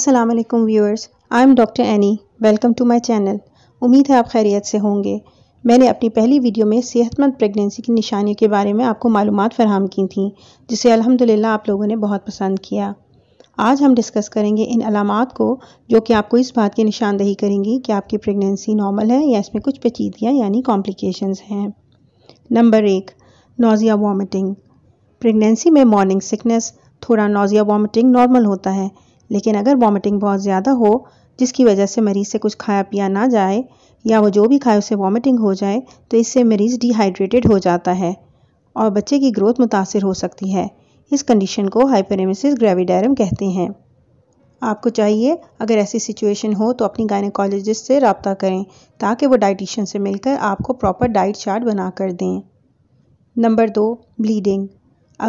Aslam viewers I am doctor Annie welcome to my channel उम्मीद है आप खैरियत से होंगे मैंने अपनी पहली वीडियो में सेहतमंद प्रेगनेंसी की निशानियों के बारे में आपको मालूम फराम की थी जिसे अलहमदिल्ला आप लोगों ने बहुत पसंद किया आज हम डिस्कस करेंगे इन अलामत को जो कि आपको इस बात की निशानदही करेंगी कि आपकी प्रेगनेंसी नॉर्मल है या इसमें कुछ पेचीदियाँ यानी कॉम्प्लिकेशन हैं नंबर एक नोज़िया वामिटिंग प्रेगनेंसी में मॉर्निंग सिकनेस थोड़ा नोज़िया वामिटिंग नॉर्मल होता है लेकिन अगर वॉमिटिंग बहुत ज़्यादा हो जिसकी वजह से मरीज़ से कुछ खाया पिया ना जाए या वो जो भी खाए उससे वॉमिटिंग हो जाए तो इससे मरीज़ डिहाइड्रेटेड हो जाता है और बच्चे की ग्रोथ मुतासर हो सकती है इस कंडीशन को हाइपरेमिसिस ग्रेविडायरम कहते हैं आपको चाहिए अगर ऐसी सिचुएशन हो तो अपनी गायनकोलॉजिस्ट से रबता करें ताकि वो डाइटिशियन से मिलकर आपको प्रॉपर डाइट चार्ट बना कर दें नंबर दो ब्लीडिंग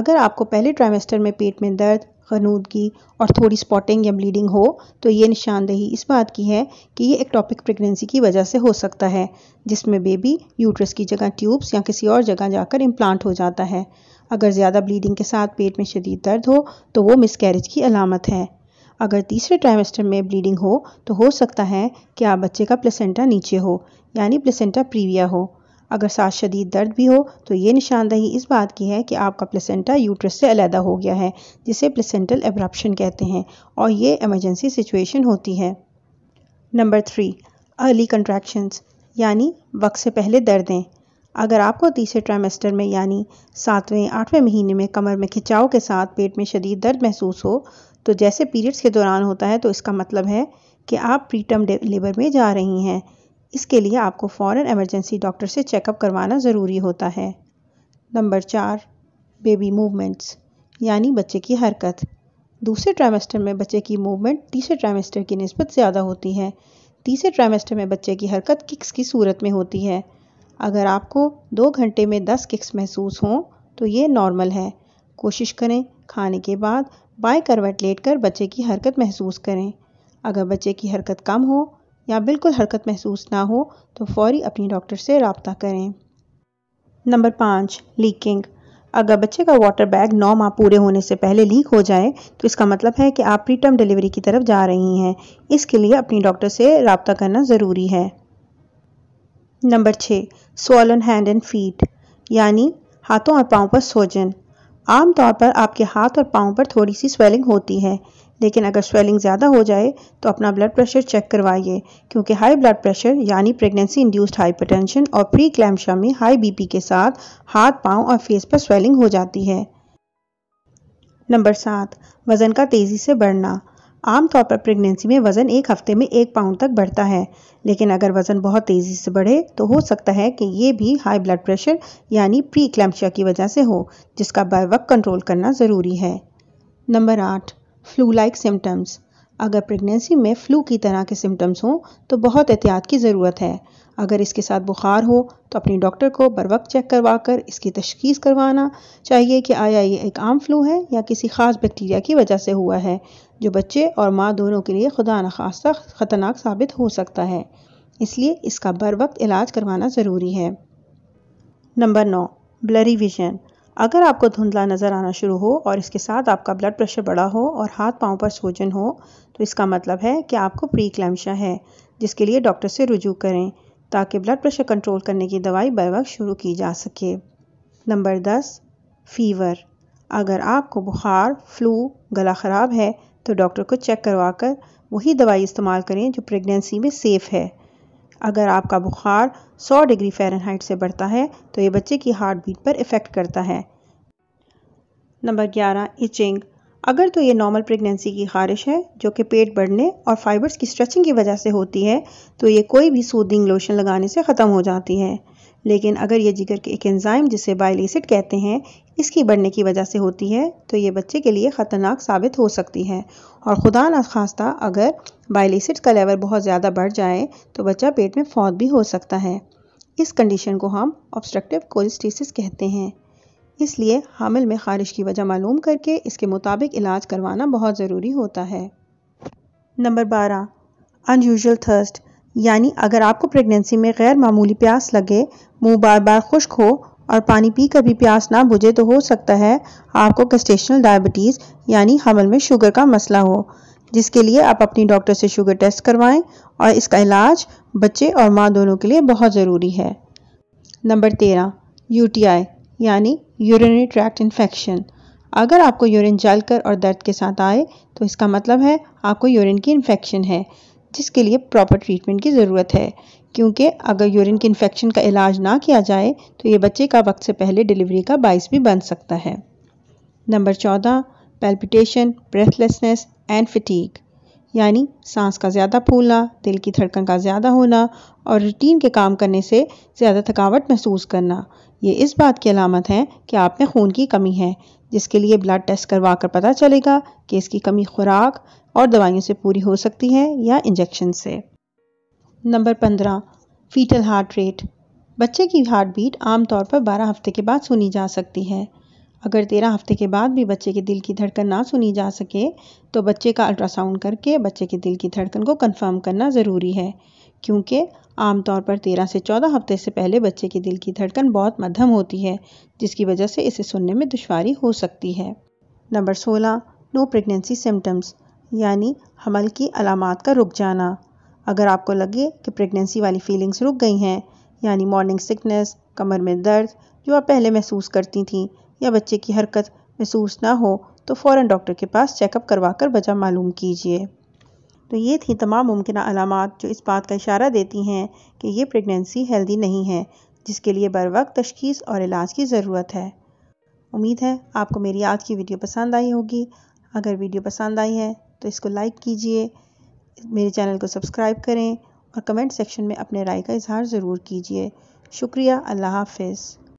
अगर आपको पहले ट्राइमेस्टर में पेट में दर्द खनूदगी और थोड़ी स्पॉटिंग या ब्लीडिंग हो तो ये निशानदेही इस बात की है कि ये एक्टॉपिक प्रेगनेंसी की वजह से हो सकता है जिसमें बेबी यूट्रस की जगह ट्यूब्स या किसी और जगह जाकर इम्प्लांट हो जाता है अगर ज़्यादा ब्लीडिंग के साथ पेट में शदीद दर्द हो तो वो मिसकैरेज की अलामत है अगर तीसरे ट्राइमेस्टर में ब्लीडिंग हो तो हो सकता है कि आप बच्चे का प्लेसेंटा नीचे हो यानी प्लेसेंटा प्रीविया हो अगर साथ शदीद दर्द भी हो तो ये निशानदही इस बात की है कि आपका प्लेसेंटा यूट्रस से अलहदा हो गया है जिसे प्लेसेंटल एब्रप्शन कहते हैं और ये एमरजेंसी सिचुएशन होती है नंबर थ्री अर्ली कंट्रैक्शंस यानी वक्त से पहले दर्दें अगर आपको तीसरे ट्राइमेस्टर में यानी सातवें आठवें महीने में कमर में खिंचाव के साथ पेट में शदीद दर्द महसूस हो तो जैसे पीरियड्स के दौरान होता है तो इसका मतलब है कि आप प्रीटर्म लेबर में जा रही हैं इसके लिए आपको फ़ौर एमरजेंसी डॉक्टर से चेकअप करवाना ज़रूरी होता है नंबर चार बेबी मूवमेंट्स यानी बच्चे की हरकत दूसरे ट्राइमेस्टर में बच्चे की मूवमेंट तीसरे ट्राइमेस्टर की नस्बत ज़्यादा होती है तीसरे ट्राइमेस्टर में बच्चे की हरकत किक्स की सूरत में होती है अगर आपको दो घंटे में दस किक्स महसूस हों तो ये नॉर्मल है कोशिश करें खाने के बाद बाय करवट लेट कर बच्चे की हरकत महसूस करें अगर बच्चे की हरकत कम हो या बिल्कुल हरकत महसूस ना हो तो फौरी अपनी डॉक्टर से रबता करें नंबर पाँच लीकिंग अगर बच्चे का वाटर बैग नौ माह पूरे होने से पहले लीक हो जाए तो इसका मतलब है कि आप प्रीटर्म डिलीवरी की तरफ जा रही हैं इसके लिए अपनी डॉक्टर से रबता करना ज़रूरी है नंबर छः सोलन हैंड एंड फीट यानी हाथों और पाँव पर सोजन आमतौर पर आपके हाथ और पाँव पर थोड़ी सी स्वेलिंग होती है लेकिन अगर स्वेलिंग ज़्यादा हो जाए तो अपना ब्लड प्रेशर चेक करवाइए क्योंकि हाई ब्लड प्रेशर यानी प्रेगनेंसी इंड्यूस्ड हाइपरटेंशन और प्री क्लैमशा में हाई बीपी के साथ हाथ पांव और फेस पर स्वेलिंग हो जाती है नंबर सात वज़न का तेज़ी से बढ़ना आमतौर पर प्रेगनेंसी में वज़न एक हफ्ते में एक पाउंड तक बढ़ता है लेकिन अगर वज़न बहुत तेज़ी से बढ़े तो हो सकता है कि ये भी हाई ब्लड प्रेशर यानी प्री क्लैम्पशिया की वजह से हो जिसका बाय वक्त कंट्रोल करना ज़रूरी है नंबर आठ फ्लू लाइक सिम्टम्स अगर प्रेगनेंसी में फ़्लू की तरह के सिम्टम्स हों तो बहुत एहतियात की ज़रूरत है अगर इसके साथ बुखार हो तो अपने डॉक्टर को बर वक्त चेक करवा कर इसकी तशखीस करवाना चाहिए कि आया ये एक आम फ्लू है या किसी ख़ास बैक्टीरिया की वजह से हुआ है जो बच्चे और माँ दोनों के लिए खुदा नखास्ता ख़तरनाक साबित हो सकता है इसलिए इसका बर वक्त इलाज करवाना ज़रूरी है नंबर नौ ब्लरी विजन अगर आपको धुंधला नज़र आना शुरू हो और इसके साथ आपका ब्लड प्रेशर बढ़ा हो और हाथ पांव पर सूजन हो तो इसका मतलब है कि आपको प्री क्लैमशा है जिसके लिए डॉक्टर से रुजू करें ताकि ब्लड प्रेशर कंट्रोल करने की दवाई बर वक्त शुरू की जा सके नंबर दस फीवर अगर आपको बुखार फ्लू गला ख़राब है तो डॉक्टर को चेक करवा कर वही दवाई इस्तेमाल करें जो प्रेगनेंसी में सेफ़ है अगर आपका बुखार 100 डिग्री फ़ारेनहाइट से बढ़ता है तो ये बच्चे की हार्ट बीट पर इफ़ेक्ट करता है नंबर ग्यारह इचिंग अगर तो ये नॉर्मल प्रेगनेंसी की खारिश है जो कि पेट बढ़ने और फाइबर्स की स्ट्रेचिंग की वजह से होती है तो ये कोई भी सूदिंग लोशन लगाने से ख़त्म हो जाती है लेकिन अगर ये जिगर के एक एंजाइम जिसे बाइल एसिड कहते हैं इसकी बढ़ने की वजह से होती है तो ये बच्चे के लिए ख़तरनाक साबित हो सकती है और ख़ुदा न अगर बाइल एसिड का लेवल बहुत ज़्यादा बढ़ जाए तो बच्चा पेट में फौत भी हो सकता है इस कंडीशन को हम ऑब्स्ट्रक्टिव कोलिस्टिस कहते हैं इसलिए हामिल में ख़ारिश की वजह मालूम करके इसके मुताबिक इलाज करवाना बहुत ज़रूरी होता है नंबर बारह अनयूजल थर्स्ट यानी अगर आपको प्रेगनेंसी में गैर मामूली प्यास लगे मुंह बार बार खुश्क हो और पानी पी भी प्यास ना बुझे तो हो सकता है आपको कस्टेशनल डायबिटीज़ यानी हमल में शुगर का मसला हो जिसके लिए आप अपनी डॉक्टर से शुगर टेस्ट करवाएं और इसका इलाज बच्चे और माँ दोनों के लिए बहुत ज़रूरी है नंबर तेरह यू यानी यूरिनरी ट्रैक्ट इन्फेक्शन अगर आपको यूरिन जलकर और दर्द के साथ आए तो इसका मतलब है आपको यूरिन की इन्फेक्शन है जिसके लिए प्रॉपर ट्रीटमेंट की ज़रूरत है क्योंकि अगर यूरिन के इन्फेक्शन का इलाज ना किया जाए तो ये बच्चे का वक्त से पहले डिलीवरी का बायस भी बन सकता है नंबर चौदह पेल्पिटेशन ब्रेथलेसनेस एंड फिटीक यानी सांस का ज़्यादा फूलना दिल की धड़कन का ज़्यादा होना और रूटीन के काम करने से ज़्यादा थकावट महसूस करना ये इस बात की अलामत है कि आप में खून की कमी है जिसके लिए ब्लड टेस्ट करवा कर पता चलेगा कि इसकी कमी खुराक और दवाइयों से पूरी हो सकती है या इंजेक्शन से नंबर पंद्रह फीटल हार्ट रेट बच्चे की हार्ट बीट आमतौर पर 12 हफ्ते के बाद सुनी जा सकती है अगर 13 हफ्ते के बाद भी बच्चे के दिल की धड़कन ना सुनी जा सके तो बच्चे का अल्ट्रासाउंड करके बच्चे के दिल की धड़कन को कंफर्म करना ज़रूरी है क्योंकि आमतौर पर 13 से 14 हफ्ते से पहले बच्चे के दिल की धड़कन बहुत मध्यम होती है जिसकी वजह से इसे सुनने में दुशारी हो सकती है नंबर सोलह नो प्रेगनेंसी सिम्टम्स यानी हमल की अलामत का रुक जाना अगर आपको लगे कि प्रेगनेंसी वाली फीलिंग्स रुक गई हैं यानी मॉर्निंग सिकनेस कमर में दर्द जो आप पहले महसूस करती थी या बच्चे की हरकत महसूस ना हो तो फ़ौर डॉक्टर के पास चेकअप करवा कर वजह मालूम कीजिए तो ये थी तमाम मुमकिन अलामत जो इस बात का इशारा देती हैं कि ये प्रेगनेंसी हेल्दी नहीं है जिसके लिए बर वक्त तशखीस और इलाज की ज़रूरत है उम्मीद है आपको मेरी आज की वीडियो पसंद आई होगी अगर वीडियो पसंद आई है तो इसको लाइक कीजिए मेरे चैनल को सब्सक्राइब करें और कमेंट सेक्शन में अपने राय का इजहार ज़रूर कीजिए शुक्रिया अल्लाह हाफिज़